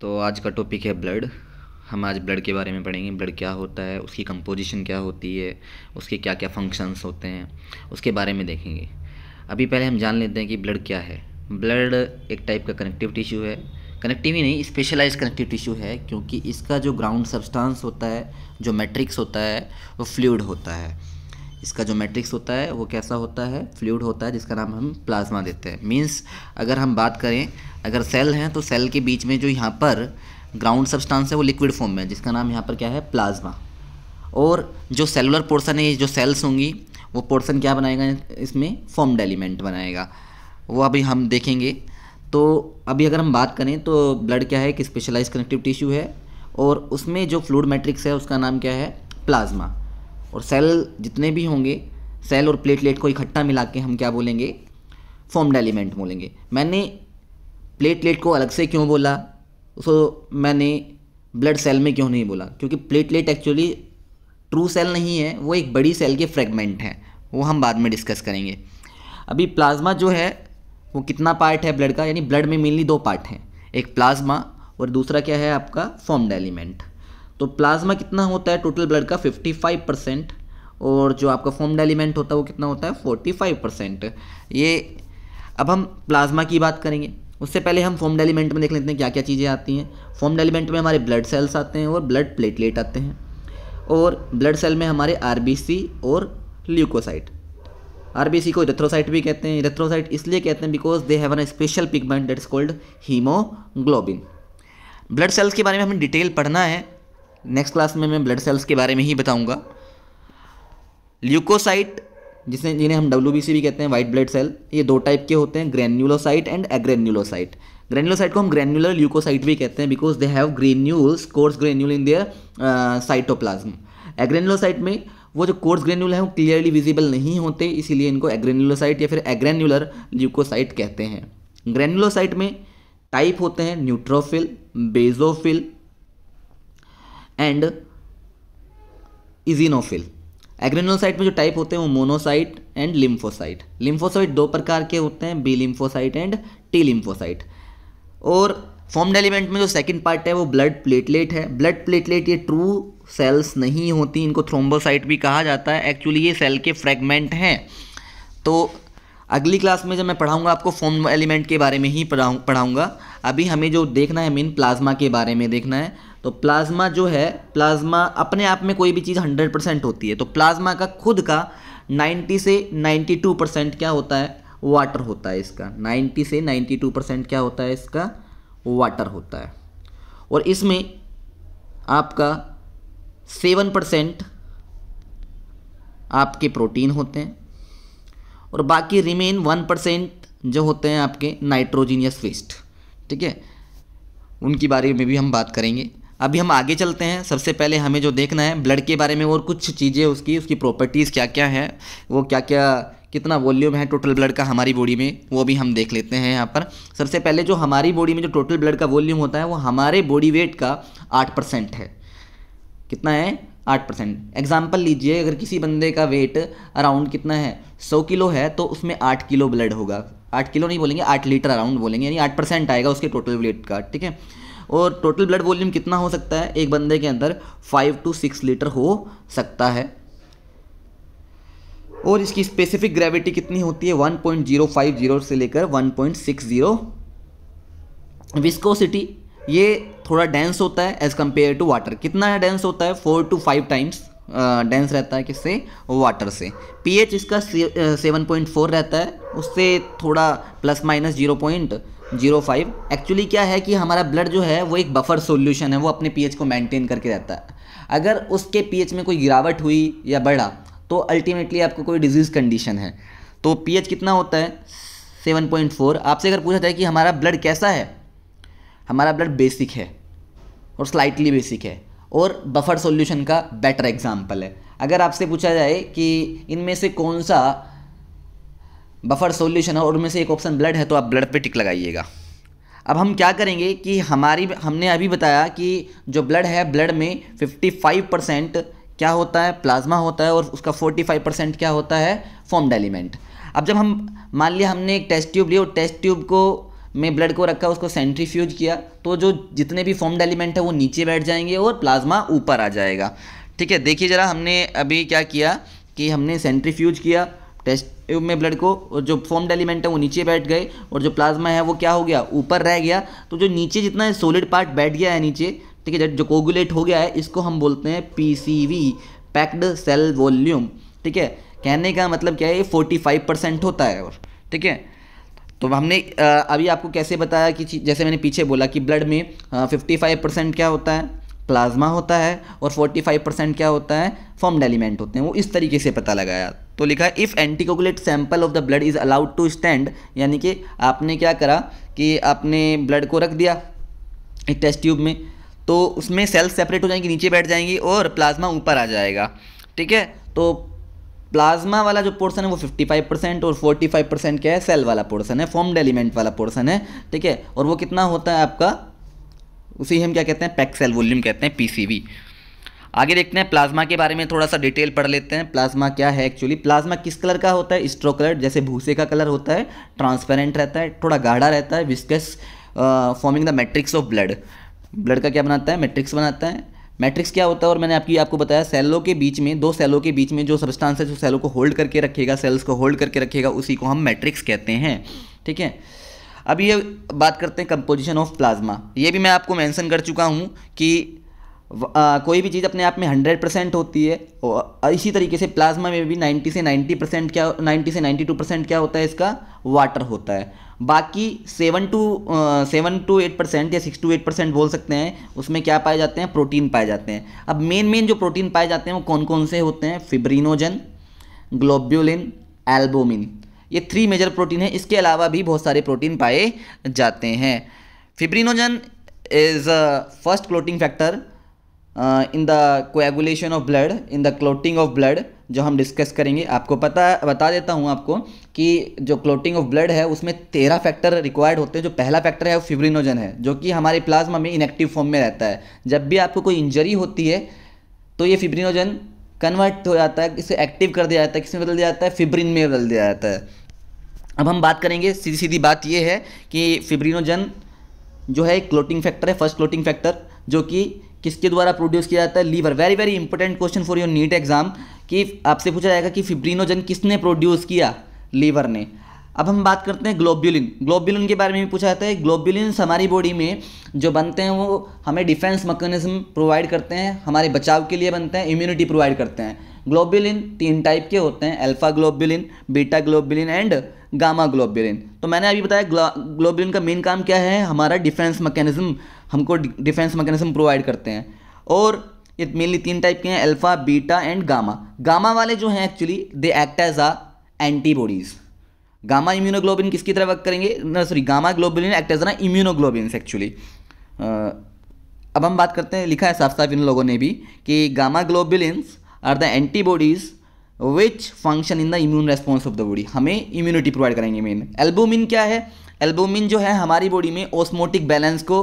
तो आज का टॉपिक है ब्लड हम आज ब्लड के बारे में पढ़ेंगे ब्लड क्या होता है उसकी कंपोजिशन क्या होती है उसके क्या क्या फंक्शंस होते हैं उसके बारे में देखेंगे अभी पहले हम जान लेते हैं कि ब्लड क्या है ब्लड एक टाइप का कनेक्टिव टिश्यू है कनेक्टिव ही नहीं स्पेशलाइज कनेक्टिव टिश्यू है क्योंकि इसका जो ग्राउंड सब्सटेंस होता है जो मैट्रिक्स होता है वो फ्लूड होता है इसका जो मैट्रिक्स होता है वो कैसा होता है फ्लूड होता है जिसका नाम हम प्लाज्मा देते हैं मीन्स अगर हम बात करें अगर सेल हैं तो सेल के बीच में जो यहाँ पर ग्राउंड सब्सटेंस है वो लिक्विड फॉर्म में है जिसका नाम यहाँ पर क्या है प्लाज्मा और जो सेलुलर पोर्सन है जो सेल्स होंगी वो पोर्सन क्या बनाएगा इसमें फॉर्म्ड एलिमेंट बनाएगा वो अभी हम देखेंगे तो अभी अगर हम बात करें तो ब्लड क्या है एक स्पेशलाइज कनेक्टिव टिश्यू है और उसमें जो फ्लूड मैट्रिक्स है उसका नाम क्या है प्लाज्मा और सेल जितने भी होंगे सेल और प्लेटलेट को इकट्ठा मिला के हम क्या बोलेंगे फॉर्म्ड एलिमेंट बोलेंगे मैंने प्लेटलेट को अलग से क्यों बोला उसको मैंने ब्लड सेल में क्यों नहीं बोला क्योंकि प्लेटलेट एक्चुअली ट्रू सेल नहीं है वो एक बड़ी सेल के फ्रेगमेंट है वो हम बाद में डिस्कस करेंगे अभी प्लाज्मा जो है वो कितना पार्ट है ब्लड का यानी ब्लड में मेनली दो पार्ट हैं एक प्लाज्मा और दूसरा क्या है आपका फॉर्म्ड एलिमेंट तो प्लाज्मा कितना होता है टोटल ब्लड का 55 परसेंट और जो आपका फॉर्म एलिमेंट होता है वो कितना होता है 45 परसेंट ये अब हम प्लाज्मा की बात करेंगे उससे पहले हम फॉर्म एलिमेंट में देख लेते हैं क्या क्या चीज़ें आती हैं फॉर्म एलिमेंट में हमारे ब्लड सेल्स आते हैं और ब्लड प्लेटलेट आते हैं और ब्लड सेल में हमारे आर और ल्यूकोसाइट आर को इथ्रोसाइट भी कहते हैं इथ्रोसाइट इसलिए कहते हैं because they have an special pigment that is called haemoglobin blood cells के बारे में हमें डिटेल पढ़ना है नेक्स्ट क्लास में मैं ब्लड सेल्स के बारे में ही बताऊँगा ल्यूकोसाइट जिसे जिन्हें हम डब्ल्यू भी कहते हैं वाइट ब्लड सेल ये दो टाइप के होते हैं ग्रेन्यूलोसाइट एंड एग्रेन्यूलोसाइट ग्रेन्यूलोसाइट को हम ग्रेन्यूलर ल्यूकोसाइट भी कहते हैं because they have granules coarse granule in their cytoplasm agranulocyte में वो जो कोर्स ग्रेन्यूल है वो क्लियरली विजिबल नहीं होते इसीलिए इनको एग्रेन्यूलोसाइट या फिर एग्रेन्यूलर ल्यूकोसाइट कहते हैं ग्रेन्यूलोसाइट में टाइप होते हैं neutrophil basophil and eosinophil agranulocyte में जो टाइप होते हैं वो मोनोसाइट एंड लिम्फोसाइट लिम्फोसाइट दो प्रकार के होते हैं B lymphocyte and T lymphocyte और फॉर्म्ड एलिमेंट में जो सेकंड पार्ट है वो ब्लड प्लेटलेट है ब्लड प्लेटलेट ये ट्रू सेल्स नहीं होती इनको थ्रोम्बोसाइट भी कहा जाता है एक्चुअली ये सेल के फ्रेगमेंट हैं तो अगली क्लास में जब मैं पढ़ाऊँगा आपको फॉर्म एलिमेंट के बारे में ही पढ़ाऊँ पढ़ाऊँगा अभी हमें जो देखना है मेन प्लाज्मा के बारे में देखना है तो प्लाज्मा जो है प्लाज्मा अपने आप में कोई भी चीज़ हंड्रेड परसेंट होती है तो प्लाज्मा का खुद का नाइन्टी से नाइन्टी टू परसेंट क्या होता है वाटर होता है इसका नाइन्टी से नाइन्टी टू परसेंट क्या होता है इसका वाटर होता है और इसमें आपका सेवन परसेंट आपके प्रोटीन होते हैं और बाकी रिमेन वन परसेंट जो होते हैं आपके नाइट्रोजीनियस वेस्ट ठीक है उनकी बारे में भी हम बात करेंगे अभी हम आगे चलते हैं सबसे पहले हमें जो देखना है ब्लड के बारे में और कुछ चीज़ें उसकी उसकी प्रॉपर्टीज़ क्या क्या हैं वो क्या क्या कितना वॉल्यूम है टोटल ब्लड का हमारी बॉडी में वो भी हम देख लेते हैं यहाँ पर सबसे पहले जो हमारी बॉडी में जो टोटल ब्लड का वॉल्यूम होता है वो हमारे बॉडी वेट का आठ परसेंट है कितना है आठ परसेंट एग्जाम्पल लीजिए अगर किसी बंदे का वेट अराउंड कितना है सौ किलो है तो उसमें आठ किलो ब्लड होगा आठ किलो नहीं बोलेंगे आठ लीटर अराउंड बोलेंगे यानी आठ परसेंट आएगा उसके टोटल वेट का ठीक है और टोटल ब्लड वॉल्यूम कितना हो सकता है एक बंदे के अंदर फाइव टू सिक्स लीटर हो सकता है और इसकी स्पेसिफिक ग्रेविटी कितनी होती है 1.050 से लेकर 1.60 विस्कोसिटी ये थोड़ा डेंस होता है एज़ कम्पेयर टू वाटर कितना डेंस होता है four to five times dense रहता है किससे वाटर से पीएच इसका सेवन पॉइंट फोर रहता है उससे थोड़ा plus minus zero point zero five actually क्या है कि हमारा ब्लड जो है वो एक बफर सोल्यूशन है वो अपने पीएच को मेंटेन करके रहता है अगर उसके पीएच में कोई गिरावट हुई या बढ़ा तो अल्टीमेटली आपको कोई डिजीज़ कंडीशन है तो पीएच कितना होता है सेवन पॉइंट फोर आपसे अगर पूछा जाए कि हमारा ब्लड कैसा है हमारा ब्लड बेसिक है और स्लाइटली बेसिक है और बफर सॉल्यूशन का बेटर एग्जाम्पल है अगर आपसे पूछा जाए कि इनमें से कौन सा बफर सॉल्यूशन है और उनमें से एक ऑप्शन ब्लड है तो आप ब्लड पे टिक लगाइएगा अब हम क्या करेंगे कि हमारी हमने अभी बताया कि जो ब्लड है ब्लड में 55 परसेंट क्या होता है प्लाज्मा होता है और उसका 45 परसेंट क्या होता है फॉर्म एलिमेंट अब जब हम मान लिया हमने एक टेस्ट ट्यूब लिया और टेस्ट ट्यूब को में ब्लड को रखा उसको सेंट्रीफ्यूज किया तो जो जितने भी फॉर्म एलिमेंट है वो नीचे बैठ जाएंगे और प्लाज्मा ऊपर आ जाएगा ठीक है देखिए ज़रा हमने अभी क्या किया कि हमने सेंट्रीफ्यूज किया टेस्ट में ब्लड को और जो फॉर्म्ड एलिमेंट है वो नीचे बैठ गए और जो प्लाज्मा है वो क्या हो गया ऊपर रह गया तो जो नीचे जितना सॉलिड पार्ट बैठ गया है नीचे ठीक है जो कोगुलेट हो गया है इसको हम बोलते हैं वी पैक्ड सेल वॉल्यूम ठीक है कहने का मतलब क्या है ये फोर्टी फाइव परसेंट होता है और ठीक है तो हमने अभी आपको कैसे बताया कि जैसे मैंने पीछे बोला कि ब्लड में फिफ्टी फाइव परसेंट क्या होता है प्लाज्मा होता है और फोर्टी फाइव परसेंट क्या होता है फॉर्म्ड एलिमेंट होते हैं वो इस तरीके से पता लगाया तो लिखा if anticoagulate sample of the blood is allowed to stand यानी कि आपने क्या करा कि आपने ब्लड को रख दिया एक टेस्ट ट्यूब में तो उसमें सेल्स सेपरेट हो जाएंगी नीचे बैठ जाएंगी और प्लाज्मा ऊपर आ जाएगा ठीक है तो प्लाज्मा वाला जो पोर्सन है वो 55 परसेंट और 45 परसेंट क्या है सेल वाला पोर्सन है फॉर्म्ड एलिमेंट वाला पोर्सन है ठीक है और वो कितना होता है आपका उसी हम क्या कहते हैं पैक सेल वॉल्यूम कहते हैं पीसीवी आगे देखते हैं प्लाज्मा के बारे में थोड़ा सा डिटेल पढ़ लेते हैं प्लाज्मा क्या है एक्चुअली प्लाज्मा किस कलर का होता है स्ट्रो कलर जैसे भूसे का कलर होता है ट्रांसपेरेंट रहता है थोड़ा गाढ़ा रहता है viscous forming the matrix of blood blood का क्या बनाता है मैट्रिक्स बनाता है मैट्रिक्स क्या होता है और मैंने आपकी आपको बताया सेलों के बीच में दो सेलों के बीच में जो सब्सटेंस है जो सेलों को होल्ड करके रखेगा सेल्स को होल्ड करके रखेगा उसी को हम मैट्रिक्स कहते हैं ठीक है अब ये बात करते हैं कंपोजिशन ऑफ प्लाज्मा ये भी मैं आपको मेंशन कर चुका हूँ कि आ, कोई भी चीज़ अपने आप में हंड्रेड परसेंट होती है और इसी तरीके से प्लाज्मा में भी नाइन्टी से नाइन्टी परसेंट क्या नाइन्टी से नाइन्टी टू परसेंट क्या होता है इसका वाटर होता है बाकी seven to seven to eight percent या सिक्स टू एट परसेंट बोल सकते हैं उसमें क्या पाए जाते हैं प्रोटीन पाए जाते हैं अब मेन मेन जो प्रोटीन पाए जाते हैं वो कौन कौन से होते हैं फिब्रीनोजन ग्लोब्यूलिन एल्बोमिन ये थ्री मेजर प्रोटीन है इसके अलावा भी बहुत सारे प्रोटीन पाए जाते हैं fibrinogen is first clotting factor in the coagulation of blood in the clotting of blood जो हम डिस्कस करेंगे आपको पता बता देता हूँ आपको कि जो क्लोटिंग ऑफ ब्लड है उसमें तेरह फैक्टर रिक्वायर्ड होते हैं जो पहला फैक्टर है वो फिब्रिनोजन है जो कि हमारे प्लाज्मा में इनएक्टिव फॉर्म में रहता है जब भी आपको कोई इंजरी होती है तो ये फिब्रिनोजन कन्वर्ट हो जाता है इसे एक्टिव कर दिया जाता है किसमें बदल दिया जाता है फिब्रिन में बदल दिया जाता है अब हम बात करेंगे सीधी सीधी बात ये है कि फिब्रिनोजन जो है क्लोटिंग फैक्टर है फर्स्ट क्लोटिंग फैक्टर जो कि किसके द्वारा प्रोड्यूस किया जाता है liver very very important question for your NEET exam कि आपसे पूछा जाएगा कि फिब्रीनोजन किसने प्रोड्यूस किया लीवर ने अब हम बात करते हैं ग्लोब्यूलिन ग्लोब्यूलिन के बारे में भी पूछा जाता है ग्लोब्यूलिन हमारी बॉडी में जो बनते हैं वो हमें डिफेंस मैकेनिज्म प्रोवाइड करते हैं हमारे बचाव के लिए बनते हैं इम्यूनिटी प्रोवाइड करते हैं ग्लोब्यूलिन तीन टाइप के होते हैं alpha globulin beta globulin and gamma globulin तो मैंने अभी बताया ग्लोब्यूलिन का मेन काम क्या है हमारा डिफेंस मैकेनिज्म हमको डिफेंस मैकेनिज्म प्रोवाइड करते हैं और ये मेनली तीन टाइप के हैं alpha beta and gamma gamma वाले जो हैं actually they act as a antibodies gamma immunoglobin किसकी तरह वर्क करेंगे sorry gamma globin act as ना इम्यूनोग्लोबिन एक्चुअली अब हम बात करते हैं लिखा है साफ साफ इन लोगों ने भी कि gamma globulins are the antibodies which function in the immune response of the body हमें इम्यूनिटी प्रोवाइड करेंगे मेन एल्बोमिन क्या है एल्बोमिन जो है हमारी बॉडी में ओस्मोटिक बैलेंस को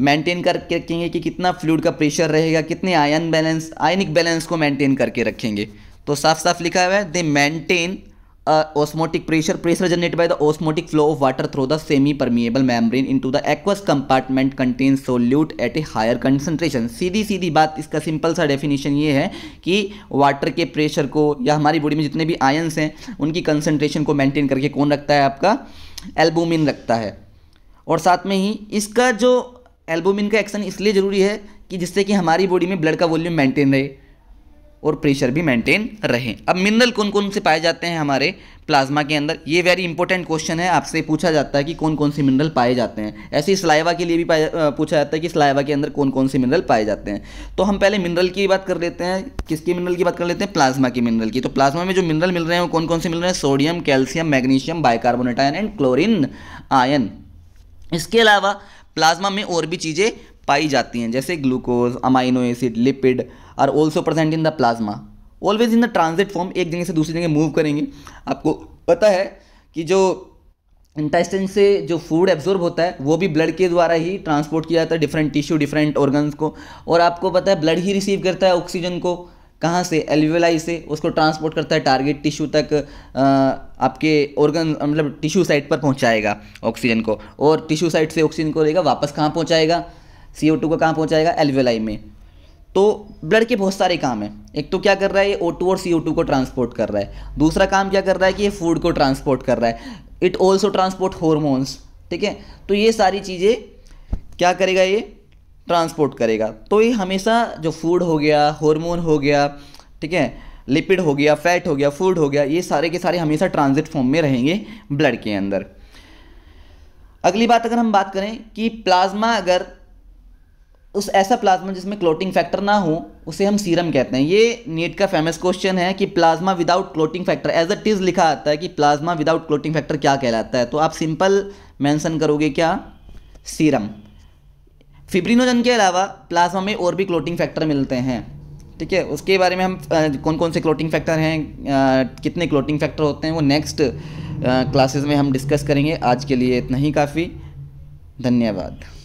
मेंटेन करके रखेंगे कि कितना फ्लूड का प्रेशर रहेगा कितने आयन बैलेंस आयनिक बैलेंस को मेंटेन करके रखेंगे तो साफ साफ लिखा हुआ है they maintain osmotic pressure pressure generate by the osmotic flow of water through the semi permeable membrane into the aqueous compartment contain solute at a higher concentration सीधी सीधी बात इसका सिंपल सा डेफिनेशन ये है कि वाटर के प्रेशर को या हमारी बॉडी में जितने भी आयन्स हैं उनकी कंसनट्रेशन को मैंटेन करके कौन रखता है आपका एल्बूमिन रखता है और साथ में ही इसका जो एल्बोमिन का एक्शन इसलिए ज़रूरी है कि जिससे कि हमारी बॉडी में ब्लड का वॉल्यूम मेंटेन रहे और प्रेशर भी मेंटेन रहे अब मिनरल कौन कौन से पाए जाते हैं हमारे प्लाज्मा के अंदर ये वेरी इंपॉर्टेंट क्वेश्चन है आपसे पूछा जाता है कि कौन कौन से मिनरल पाए जाते हैं ऐसे ही स्लाइवा के लिए भी पूछा जाता है कि स्लाइवा के अंदर कौन कौन से मिनरल पाए जाते हैं तो हम पहले मिनरल की बात कर लेते हैं किसके मिनरल की बात कर लेते हैं प्लाज्मा के मिनरल की तो प्लाज्मा में जो मिनरल मिल रहे हैं वो कौन कौन से मिल रहे हैं sodium calcium magnesium bicarbonate ion and chlorine ion इसके अलावा प्लाज्मा में और भी चीज़ें पाई जाती हैं जैसे glucose amino acid lipid are also present in the plasma always in the transit form एक जगह से दूसरी जगह मूव करेंगे आपको पता है कि जो इंटेस्टिन से जो फूड एब्जॉर्ब होता है वो भी ब्लड के द्वारा ही ट्रांसपोर्ट किया जाता है डिफरेंट टिश्यू डिफरेंट ऑर्गन्स को और आपको पता है ब्लड ही रिसीव करता है ऑक्सीजन को कहाँ से एल्वियोलाई से उसको ट्रांसपोर्ट करता है टारगेट टिश्यू तक आ, आपके ऑर्गन मतलब टिश्यू साइट पर पहुँचाएगा ऑक्सीजन को और टिश्यू साइट से ऑक्सीजन को लेगा वापस कहाँ पहुँचाएगा सी ओ टू को कहाँ पहुँचाएगा एल्वियोलाई में तो ब्लड के बहुत सारे काम हैं एक तो क्या कर रहा है ये ओ टू और सी ओ टू को ट्रांसपोर्ट कर रहा है दूसरा काम क्या कर रहा है कि ये फूड को ट्रांसपोर्ट कर रहा है इट ऑल्सो ट्रांसपोर्ट हॉर्मोन्स ठीक है तो ये सारी चीज़ें क्या करेगा ये ट्रांसपोर्ट करेगा तो ये हमेशा जो फूड हो गया हॉर्मोन हो गया ठीक है लिपिड हो गया फैट हो गया फूड हो गया ये सारे के सारे हमेशा ट्रांजिट फॉर्म में रहेंगे ब्लड के अंदर अगली बात अगर हम बात करें कि प्लाज्मा अगर उस ऐसा प्लाज्मा जिसमें क्लोटिंग फैक्टर ना हो उसे हम सीरम कहते हैं ये नीट का फेमस क्वेश्चन है कि plasma without clotting factor as a is लिखा आता है कि प्लाज्मा विदाउट क्लोटिंग फैक्टर क्या कहलाता है तो आप सिंपल मैंसन करोगे क्या सीरम फिब्रिनोजन के अलावा प्लाज्मा में और भी क्लोटिंग फैक्टर मिलते हैं ठीक है उसके बारे में हम कौन कौन से क्लोटिंग फैक्टर हैं कितने क्लोटिंग फैक्टर होते हैं वो नेक्स्ट क्लासेस में हम डिस्कस करेंगे आज के लिए इतना ही काफ़ी धन्यवाद